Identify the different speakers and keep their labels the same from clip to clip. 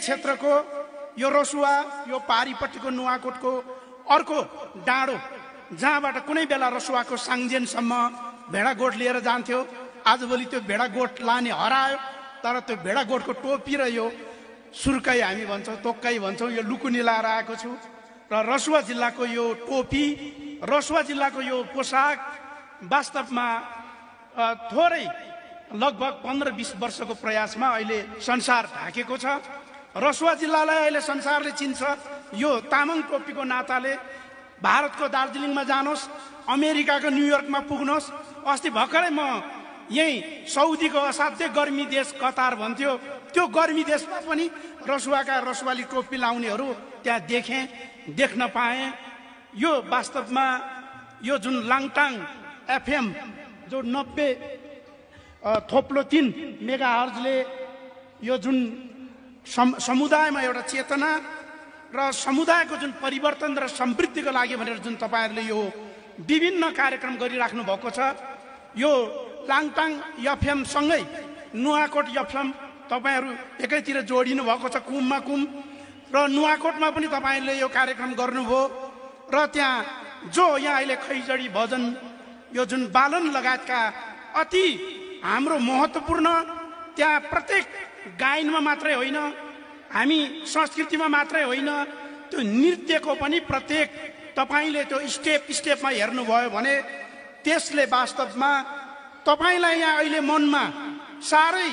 Speaker 1: क्षेत्रको यो रसुवा यो पारिपट्टिको नुवाकोटको अर्को डाँडो जहाँबाट कुनै बेला रसुवाको साङ्जेनसम्म भेडागोठ लिएर जान्थ्यो आजभोलि त्यो भेडागोठ लाने हरायो तर त्यो भेडागोठको टोपी र यो सुर्कै हामी भन्छौँ तोक्कै भन्छौँ यो लुकुनी लाएर आएको छु र रसुवा जिल्लाको यो टोपी रसुवा जिल्लाको यो पोसाक वास्तवमा थोरै लगभग पन्ध्र बिस वर्षको प्रयासमा अहिले संसार ढाकेको छ रसुवा जिल्लालाई अहिले संसारले चिन्छ यो तामाङ टोपीको नाताले भारतको दार्जिलिङमा जानुहोस् अमेरिकाको न्युयोर्कमा पुग्नुहोस् अस्ति भर्खरै म यहीँ सौदीको असाध्य गर्मी देश कतार भन्थ्यो त्यो गर्मी देशमा पनि रसुवाका रसुवाली टोपी लाउनेहरू त्यहाँ देखेँ देख्न पाएँ यो वास्तवमा यो जुन लाङटाङ एफएम जो नब्बे थोप्लो तिन मेगा हर्जले यो जुन सम समुदायमा एउटा चेतना र समुदायको जुन परिवर्तन र समृद्धिको लागि भनेर जुन तपाईँहरूले यो विभिन्न कार्यक्रम गरिराख्नु भएको छ यो लाङटाङ यफएमसँगै नुवाकोट यफएम तपाईँहरू एकैतिर जोडिनु भएको छ कुममा कुम र नुवाकोटमा पनि तपाईँहरूले यो कार्यक्रम गर्नुभयो र त्यहाँ जो यहाँ अहिले खैजडी भजन यो जुन बालन लगायतका अति हाम्रो महत्त्वपूर्ण त्यहाँ प्रत्येक गायनमा मात्रै होइन हामी संस्कृतिमा मात्रै होइन त्यो नृत्यको पनि प्रत्येक तपाईँले त्यो स्टेप स्टेपमा हेर्नुभयो भने त्यसले वास्तवमा तपाईँलाई यहाँ अहिले मनमा साह्रै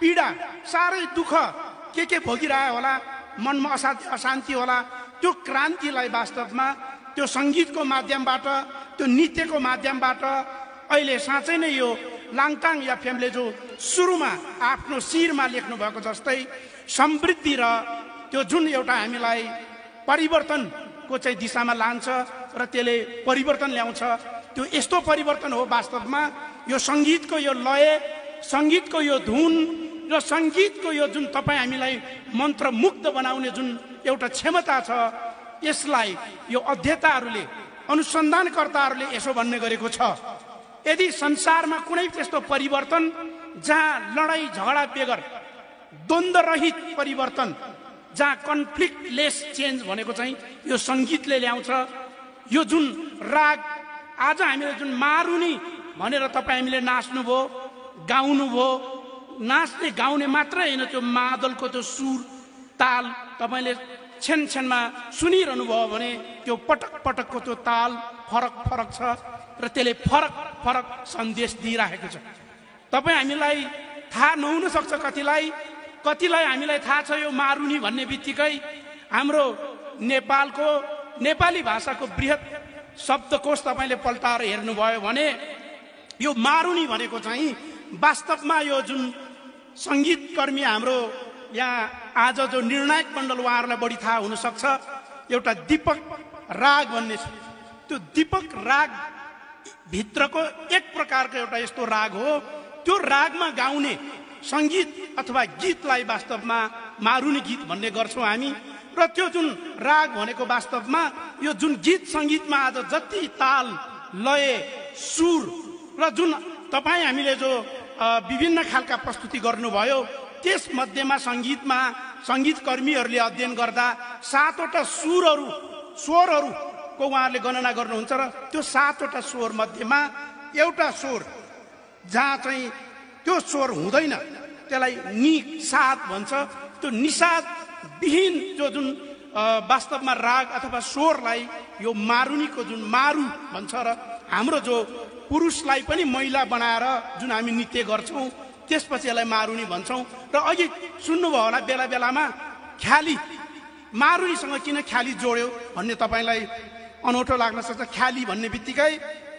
Speaker 1: पीडा साह्रै दुःख के के भोगिरह्यो होला मनमा असा अशान्ति होला त्यो क्रान्तिलाई वास्तवमा त्यो सङ्गीतको माध्यमबाट त्यो नृत्यको माध्यमबाट अहिले साँच्चै नै यो या फेमले जो सुरुमा आफ्नो शिरमा लेख्नु भएको जस्तै समृद्धि र त्यो जुन एउटा हामीलाई परिवर्तनको चाहिँ दिशामा लान्छ र त्यसले परिवर्तन ल्याउँछ त्यो यस्तो परिवर्तन हो वास्तवमा यो सङ्गीतको यो लय सङ्गीतको यो धुन र सङ्गीतको यो जुन तपाईँ हामीलाई मन्त्रमुग्ध बनाउने जुन एउटा क्षमता छ यसलाई यो अध्येताहरूले अनुसन्धानकर्ताहरूले यसो भन्ने गरेको छ यदि संसारमा कुनै त्यस्तो परिवर्तन जहाँ लडाइँ झगडा बेगर द्वन्द्वरहित परिवर्तन जहाँ कन्फ्लिक्टलेस चेन्ज भनेको चाहिँ यो सङ्गीतले ल्याउँछ यो जुन राग आज हामीले जुन मारुनी भनेर तपाईँ हामीले नाच्नुभयो गाउनुभयो नाच्ने गाउने मात्रै होइन त्यो मादलको त्यो सुर ताल तपाईँले छेनमा सुनिरहनु भयो भने त्यो पटक पटकको त्यो ताल फरक फरक छ र त्यसले फरक फरक सन्देश दिइराखेको छ तपाईँ हामीलाई थाहा नहुन सक्छ कतिलाई कतिलाई हामीलाई थाहा छ यो मारुनी भन्ने बित्तिकै हाम्रो नेपालको नेपाली भाषाको वृहत शब्दकोश तपाईँले पल्टाएर हेर्नुभयो भने यो मारुनी भनेको चाहिँ वास्तवमा यो जुन सङ्गीतकर्मी हाम्रो यहाँ आज जो निर्णायक मण्डल उहाँहरूलाई बढी थाहा हुनसक्छ एउटा दीपक राग भन्ने छ त्यो दीपक राग भित्रको एक प्रकारको एउटा यस्तो राग हो त्यो रागमा गाउने सङ्गीत अथवा गीतलाई वास्तवमा मारुनी गीत भन्ने गर्छौँ हामी र त्यो जुन राग भनेको वास्तवमा यो जुन गीत सङ्गीतमा आज जति ताल लय सुर र जुन तपाईँ हामीले जो विभिन्न खालका प्रस्तुति गर्नुभयो त्यसमध्येमा सङ्गीतमा सङ्गीतकर्मीहरूले अध्ययन गर्दा सातवटा सुरहरू स्वरहरू को उहाँहरूले गणना गर्नुहुन्छ र त्यो सातवटा स्वर मध्येमा एउटा स्वर जहाँ चाहिँ त्यो स्वर हुँदैन त्यसलाई नि सात भन्छ त्यो निसाद विहीन जो जुन वास्तवमा राग अथवा स्वरलाई यो मारुनीको जुन मारु भन्छ र हाम्रो जो पुरुषलाई पनि मैला बनाएर जुन हामी नृत्य गर्छौँ त्यसपछि यसलाई मारुनी भन्छौँ र अघि सुन्नुभयो होला बेला बेलामा ख्याली मारुनीसँग किन ख्याली जोड्यो भन्ने तपाईँलाई अनौठो लाग्न सक्छ ख्याली भन्ने बित्तिकै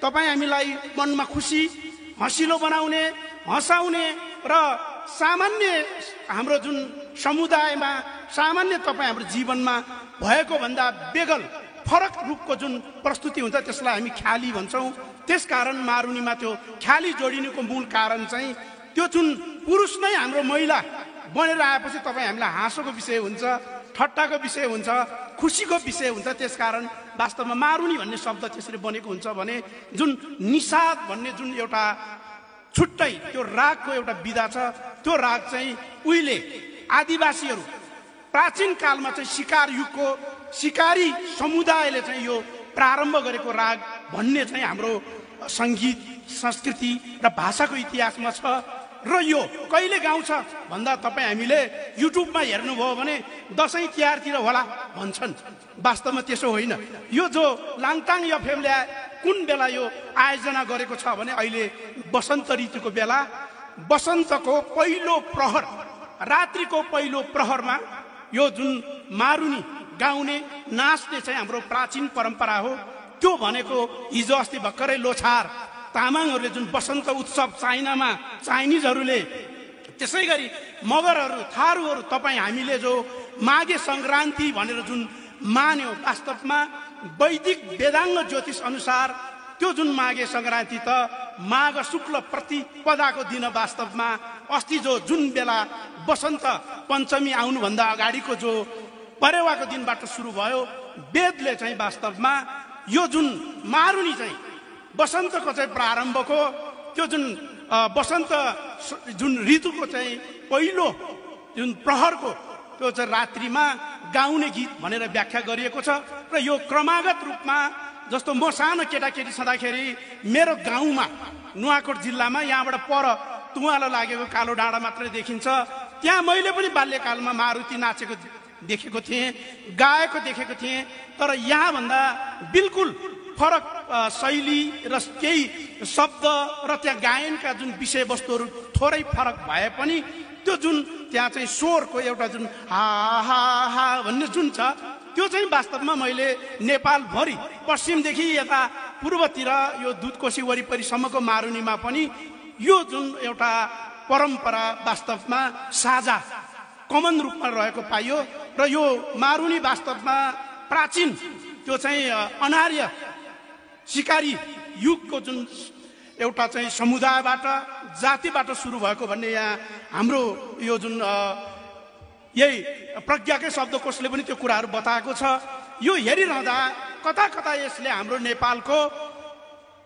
Speaker 1: तपाईँ हामीलाई मनमा खुसी हँसिलो बनाउने हँसाउने र सामान्य हाम्रो जुन समुदायमा सामान्य तपाईँ हाम्रो जीवनमा भएको भन्दा बेगल फरक रूपको जुन प्रस्तुति हुन्छ त्यसलाई हामी ख्याली भन्छौँ त्यस कारण मारुनीमा त्यो ख्याली जोडिनुको मूल कारण चाहिँ त्यो जुन पुरुष नै हाम्रो महिला बनेर आएपछि तपाईँ हामीलाई हाँसोको विषय हुन्छ ठट्टाको विषय हुन्छ खुसीको विषय हुन्छ त्यसकारण वास्तवमा मारुनी भन्ने शब्द त्यसरी बनेको हुन्छ भने जुन निषाद भन्ने जुन एउटा छुट्टै त्यो रागको एउटा विधा छ त्यो राग चाहिँ उहिले आदिवासीहरू प्राचीन कालमा चाहिँ सिकार युगको सिकारी समुदायले चाहिँ यो प्रारम्भ गरेको राग भन्ने चाहिँ हाम्रो सङ्गीत संस्कृति र भाषाको इतिहासमा छ र यो कहिले गाउँछ भन्दा तपाईँ हामीले युट्युबमा हेर्नुभयो भने दसैँ तिहारतिर होला भन्छन् वास्तवमा त्यसो होइन यो जो लाङटाङ एफएमले कुन बेला यो आयोजना गरेको छ भने अहिले बसन्त ऋतुको बेला बसन्तको पहिलो प्रहर रात्रिको पहिलो प्रहरमा यो जुन मारुनी गाउने नाच्ने चाहिँ हाम्रो प्राचीन परम्परा हो त्यो भनेको हिजो अस्ति भर्खरै लोछार तामाङहरूले जुन बसन्त उत्सव चाइनामा चाइनिजहरूले त्यसै गरी मगरहरू थारूहरू तपाईँ हामीले जो माघे सङ्क्रान्ति भनेर जुन मान्यो वास्तवमा वैदिक वेदाङ्ग ज्योतिष अनुसार त्यो जुन माघे सङ्क्रान्ति त माघ शुक्ल प्रतिपदाको दिन वास्तवमा अस्ति जो जुन बेला बसन्त पञ्चमी आउनुभन्दा अगाडिको जो परेवाको दिनबाट सुरु भयो वेदले चाहिँ वास्तवमा यो जुन मारुनी चाहिँ बसन्तको चाहिँ प्रारम्भको त्यो जुन वसन्त जुन ऋतुको चाहिँ पहिलो जुन प्रहरको त्यो चाहिँ रात्रिमा गाउने गीत भनेर व्याख्या गरिएको छ र यो क्रमागत रूपमा जस्तो म सानो केटाकेटी छँदाखेरि मेरो गाउँमा नुवाकोट जिल्लामा यहाँबाट पर तुवालो लागेको कालो डाँडा मात्रै देखिन्छ त्यहाँ मैले पनि बाल्यकालमा मारुति नाचेको देखेको थिएँ गाएको देखेको थिएँ तर यहाँभन्दा बिल्कुल फरक शैली र केही शब्द र त्यहाँ गायनका जुन विषयवस्तुहरू थोरै फरक भए पनि त्यो जुन त्यहाँ चाहिँ स्वरको एउटा जुन हा हा हा भन्ने जुन छ त्यो चाहिँ वास्तवमा मैले नेपालभरि पश्चिमदेखि यता पूर्वतिर यो दुधकोशी वरिपरिसम्मको मारुनीमा पनि यो जुन एउटा परम्परा वास्तवमा साझा कमन रूपमा रहेको पाइयो र यो मारुनी वास्तवमा प्राचीन त्यो चाहिँ अनार्य सिकारी युगको जुन एउटा चाहिँ समुदायबाट जातिबाट सुरु भएको भन्ने यहाँ हाम्रो यो जुन यही प्रज्ञाकै शब्दकोशले पनि त्यो कुराहरू बताएको छ यो हेरिरहँदा कता कता यसले हाम्रो नेपालको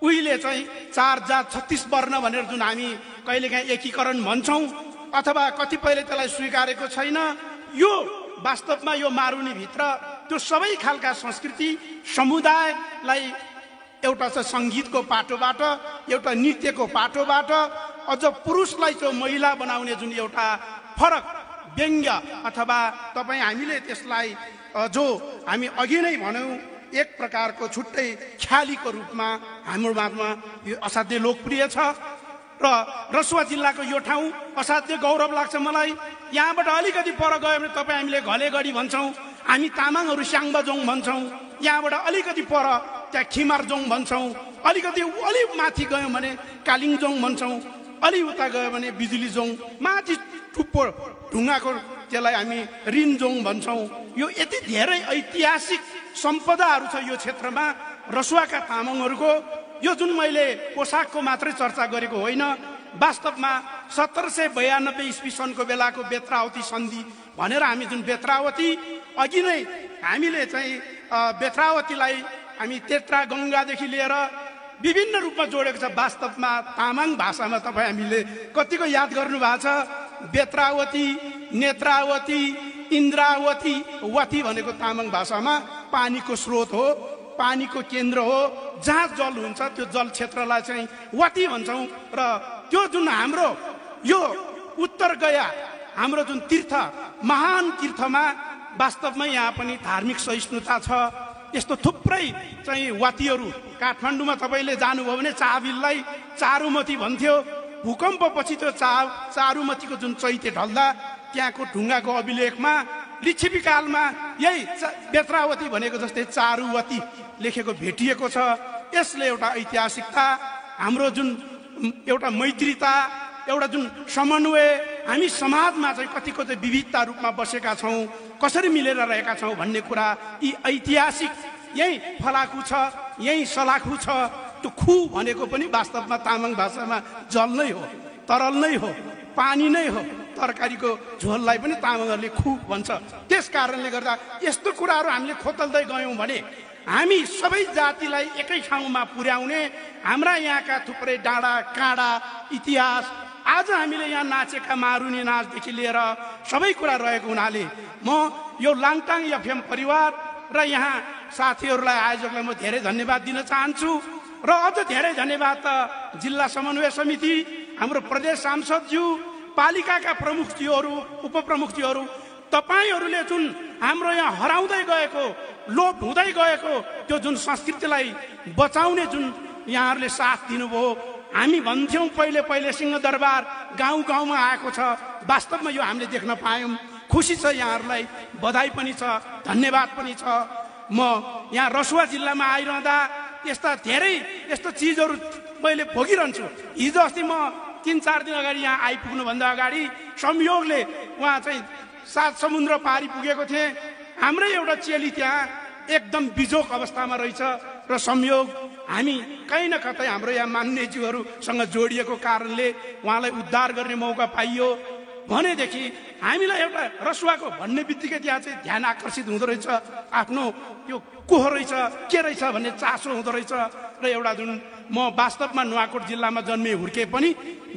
Speaker 1: उहिले चाहिँ चार जात छत्तिस वर्ण भनेर जुन हामी कहिलेकाहीँ एकीकरण भन्छौँ अथवा कतिपयले त्यसलाई स्वीकारेको छैन यो वास्तवमा यो मारुनीभित्र त्यो सबै खालका संस्कृति समुदायलाई एउटा चाहिँ सङ्गीतको पाटोबाट एउटा नृत्यको पाटोबाट अझ पुरुषलाई चाहिँ महिला बनाउने जुन एउटा फरक व्यङ्ग्य अथवा तपाईँ हामीले त्यसलाई जो हामी अघि नै भन्यौँ एक प्रकारको छुट्टै ख्यालीको रूपमा हाम्रोमा यो असाध्यै लोकप्रिय छ र रसुवा जिल्लाको यो ठाउँ असाध्य गौरव लाग्छ मलाई यहाँबाट अलिकति पर गयो भने तपाईँ हामीले घलेगढी भन्छौँ हामी तामाङहरू स्याङ्बाजोङ भन्छौँ यहाँबाट अलिकति पर त्यहाँ खिमारजोङ भन्छौँ अलिकति अलि माथि गयौँ भने कालिङ कालिङजोङ भन्छौँ अलि उता गयो भने बिजुली बिजुलीजोङ माथि टुप्पो ढुङ्गाको त्यसलाई हामी रिन रिनजोङ भन्छौँ यो यति धेरै ऐतिहासिक सम्पदाहरू छ यो क्षेत्रमा रसुवाका तामाङहरूको यो जुन मैले पोसाकको मात्रै चर्चा गरेको होइन वास्तवमा सत्र सय बयानब्बे इस्वी सनको बेलाको बेत्रावती सन्धि भनेर हामी जुन बेत्रावती अघि नै हामीले चाहिँ बेत्रावतीलाई हामी तेत्रा गङ्गादेखि लिएर विभिन्न रूपमा जोडेको छ वास्तवमा तामाङ भाषामा तपाईँ हामीले कतिको याद गर्नुभएको छ बेत्रावती नेत्रावती इन्द्रावती वती भनेको तामाङ भाषामा पानीको स्रोत हो पानीको केन्द्र हो जहाँ जल हुन्छ त्यो जल क्षेत्रलाई चाहिँ वाती भन्छौँ र त्यो जुन हाम्रो यो उत्तर गया हाम्रो जुन तीर्थ महान तीर्थमा वास्तवमा यहाँ पनि धार्मिक सहिष्णुता छ यस्तो थुप्रै चाहिँ वातीहरू काठमाडौँमा तपाईँले जानुभयो भने चाबिललाई चारुमती भन्थ्यो भूकम्पपछि त्यो चा चारुमतीको जुन चैत्य ढल्दा त्यहाँको ढुङ्गाको अभिलेखमा लिच्छिपी कालमा यही बेत्रावती भनेको जस्तै चारुवती लेखेको भेटिएको छ यसले एउटा ऐतिहासिकता हाम्रो जुन एउटा मैत्रीता एउटा जुन समन्वय हामी समाजमा चाहिँ कतिको चाहिँ विविधता रूपमा बसेका छौँ कसरी मिलेर रहेका छौँ भन्ने कुरा यी ऐतिहासिक यहीँ फलाखु छ यहीँ सलाखु छ त्यो खु भनेको पनि वास्तवमा तामाङ भाषामा जल नै हो तरल नै हो पानी नै हो तरकारीको झोललाई पनि तामाङहरूले खु भन्छ त्यस कारणले गर्दा यस्तो कुराहरू हामीले खोतल्दै गयौँ भने हामी सबै जातिलाई एकै ठाउँमा पुर्याउने हाम्रा यहाँका थुप्रै डाँडा काँडा इतिहास आज हामीले यहाँ नाचेका मारुनी नाचदेखि लिएर सबै कुरा रहेको हुनाले म यो लाङटाङ एफएम परिवार र यहाँ साथीहरूलाई आयोजकलाई म धेरै धन्यवाद दिन चाहन्छु र अझ धेरै धन्यवाद त जिल्ला समन्वय समिति हाम्रो प्रदेश सांसदज्यू पालिकाका प्रमुखज्यूहरू उपप्रमुखज्यूहरू तपाईँहरूले जुन हाम्रो यहाँ हराउँदै गएको लोप हुँदै गएको त्यो जुन संस्कृतिलाई बचाउने जुन यहाँहरूले साथ दिनुभयो हामी भन्थ्यौँ पहिले पहिले सिंहदरबार गाउँ गाउँमा आएको छ वास्तवमा यो हामीले देख्न पायौँ खुसी छ यहाँहरूलाई बधाई पनि छ धन्यवाद पनि छ म यहाँ रसुवा जिल्लामा आइरहँदा यस्ता धेरै यस्तो चिजहरू मैले भोगिरहन्छु हिजो अस्ति म तिन चार दिन अगाडि यहाँ आइपुग्नुभन्दा अगाडि संयोगले उहाँ चाहिँ सात समुद्र पारी पुगेको थिएँ हाम्रै एउटा चेली त्यहाँ एकदम बिजोक अवस्थामा रहेछ र संयोग हामी कहीँ न कतै हाम्रो यहाँ मान्यज्यूहरूसँग जोडिएको कारणले उहाँलाई उद्धार गर्ने मौका पाइयो भनेदेखि हामीलाई एउटा रसुवाको भन्ने बित्तिकै त्यहाँ चाहिँ ध्यान आकर्षित हुँदो रहेछ आफ्नो यो को रहेछ के रहेछ भन्ने चासो हुँदो रहेछ र एउटा जुन म वास्तवमा नुवाकोट जिल्लामा जन्मे हुर्के पनि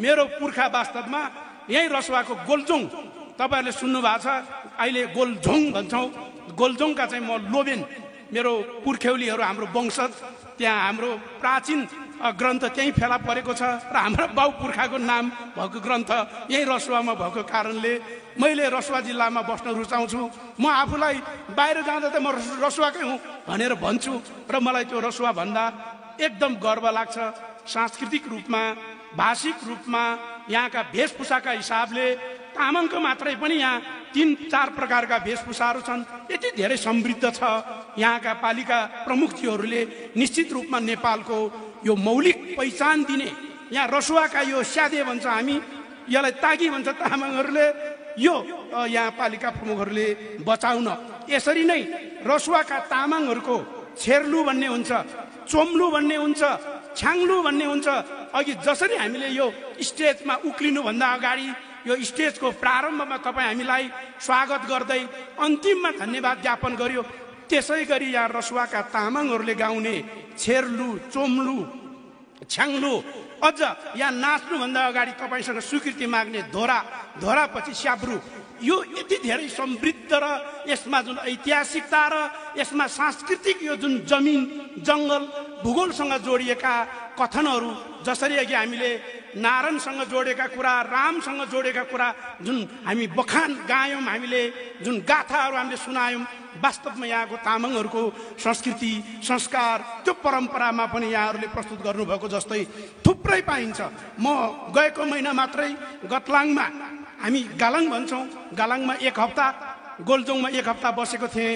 Speaker 1: मेरो पुर्खा वास्तवमा यही रसुवाको गोल्चोङ तपाईँहरूले सुन्नु भएको छ अहिले गोलझोङ भन्छौँ गोलझोङका चाहिँ म लोबेन मेरो पुर्ख्यौलीहरू हाम्रो वंशज त्यहाँ हाम्रो प्राचीन ग्रन्थ त्यहीँ फेला परेको छ र हाम्रो बाउ पुर्खाको नाम भएको ग्रन्थ यहीँ रसुवामा भएको कारणले मैले रसुवा जिल्लामा बस्न रुचाउँछु म आफूलाई बाहिर जाँदा त म रसुवाकै हुँ भनेर भन्छु र मलाई त्यो रसुवा भन्दा एकदम गर्व लाग्छ सांस्कृतिक रूपमा भाषिक रूपमा यहाँका वेशभूषाका हिसाबले तामाङको मात्रै पनि यहाँ तिन चार प्रकारका वेशभूषाहरू छन् यति धेरै समृद्ध छ यहाँका पालिका प्रमुखजीहरूले निश्चित रूपमा नेपालको यो मौलिक पहिचान दिने यहाँ रसुवाका यो स्यादे भन्छ हामी यसलाई तागी भन्छ तामाङहरूले यो यहाँ पालिका प्रमुखहरूले बचाउन यसरी नै रसुवाका तामाङहरूको छेर्लु भन्ने हुन्छ चोम्लु भन्ने हुन्छ छ्याङ्लु भन्ने हुन्छ अघि जसरी हामीले यो स्टेजमा उक्लिनुभन्दा अगाडि यो स्टेजको प्रारम्भमा तपाईँ हामीलाई स्वागत गर्दै अन्तिममा धन्यवाद ज्ञापन गर्यो त्यसै गरी यहाँ रसुवाका तामाङहरूले गाउने छेर्लु चोम्लु छ्याङ्लु अझ यहाँ नाच्नुभन्दा अगाडि तपाईँसँग स्वीकृति माग्ने धोरा धोरापछि स्याब्रु यो यति धेरै समृद्ध र यसमा जुन ऐतिहासिकता र यसमा सांस्कृतिक यो जुन जमिन जङ्गल भूगोलसँग जोडिएका कथनहरू जसरी अघि हामीले नारायणसँग जोडेका कुरा रामसँग जोडेका कुरा जुन हामी बखान गायौँ हामीले जुन गाथाहरू हामीले सुनायौँ वास्तवमा यहाँको तामाङहरूको संस्कृति संस्कार त्यो परम्परामा पनि यहाँहरूले प्रस्तुत गर्नुभएको जस्तै थुप्रै पाइन्छ म गएको महिना मात्रै गतलाङमा हामी गालाङ भन्छौँ गालाङमा एक हप्ता गोलजोङमा एक हप्ता बसेको थिएँ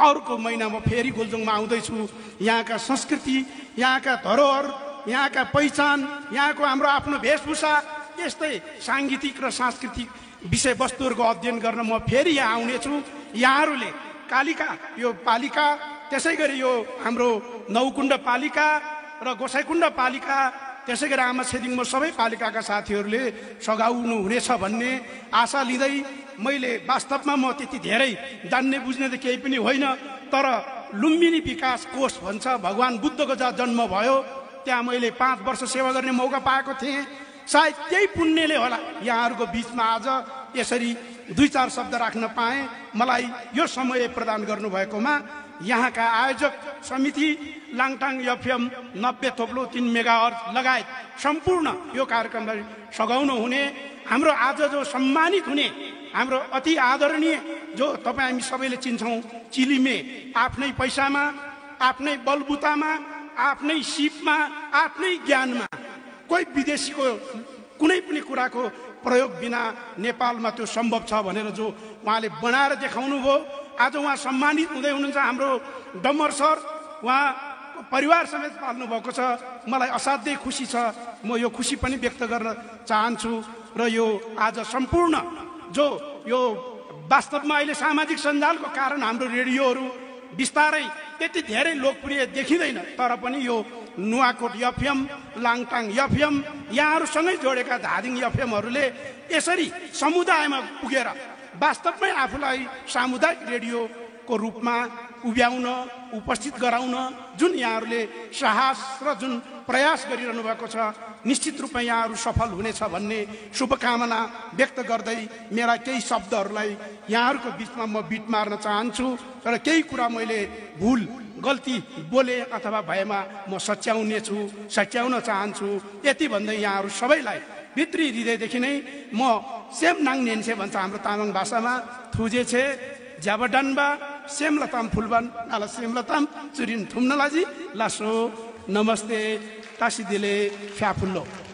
Speaker 1: अर्को महिना म फेरि गोलजोङमा आउँदैछु यहाँका संस्कृति यहाँका धरोहर यहाँका पहिचान यहाँको हाम्रो आफ्नो वेशभूषा यस्तै साङ्गीतिक र सांस्कृतिक विषयवस्तुहरूको अध्ययन गर्न म फेरि यहाँ आउनेछु यहाँहरूले कालिका यो पालिका त्यसै गरी यो हाम्रो नौकुण्ड पालिका र गोसाइकुण्ड पालिका त्यसै गरी आमा छेदिङमा सबै पालिकाका साथीहरूले सघाउनु हुनेछ भन्ने आशा लिँदै मैले वास्तवमा म त्यति धेरै जान्ने बुझ्ने त केही पनि होइन तर लुम्बिनी विकास कोष भन्छ भगवान् बुद्धको जहाँ जन्म भयो त्यहाँ मैले पाँच वर्ष सेवा गर्ने मौका पाएको थिएँ सायद त्यही पुण्यले होला यहाँहरूको बिचमा आज यसरी दुई चार शब्द राख्न पाएँ मलाई यो समय प्रदान गर्नुभएकोमा यहाँका आयोजक समिति लाङटाङ एफएम नब्बे थोप्लो तिन मेगा अर्थ लगायत सम्पूर्ण यो कार्यक्रमलाई सघाउनु हुने हाम्रो आज जो सम्मानित हुने हाम्रो अति आदरणीय जो तपाईँ हामी सबैले चिन्छौँ चिलिमे आफ्नै पैसामा आफ्नै बलबुतामा आफ्नै सिपमा आफ्नै ज्ञानमा कोही विदेशीको कुनै पनि कुराको प्रयोग बिना नेपालमा त्यो सम्भव छ भनेर जो उहाँले बनाएर देखाउनु भयो आज उहाँ सम्मानित हुँदै हुनुहुन्छ हाम्रो डम्बर सर उहाँ परिवार समेत पाल्नु भएको छ मलाई असाध्यै खुसी छ म यो खुसी पनि व्यक्त गर्न चाहन्छु र यो आज सम्पूर्ण जो यो वास्तवमा अहिले सामाजिक सञ्जालको कारण हाम्रो रेडियोहरू बिस्तारै त्यति धेरै लोकप्रिय देखिँदैन तर पनि यो नुवाकोट यफएम लाङटाङ यफएम यहाँहरूसँगै जोडेका धादिङ यफएमहरूले यसरी समुदायमा पुगेर वास्तवमै आफूलाई सामुदायिक रेडियोको रूपमा उभ्याउन उपस्थित गराउन जुन यहाँहरूले साहस र जुन प्रयास गरिरहनु भएको छ निश्चित रूपमा यहाँहरू सफल हुनेछ भन्ने शुभकामना व्यक्त गर्दै मेरा केही शब्दहरूलाई यहाँहरूको बिचमा म बिट मार्न चाहन्छु र केही कुरा मैले भुल गल्ती बोले अथवा भएमा म सच्याउने छु सच्याउन चाहन्छु यति भन्दै यहाँहरू सबैलाई भित्री हृदयदेखि नै म सेम नाङ भन्छ हाम्रो तामाङ भाषामा थुजे छे सेमलताम फुलबान नाला सेमलताम चुरिन थुम्न लाजी लासो नमस्ते दिले फ्याफुल्लो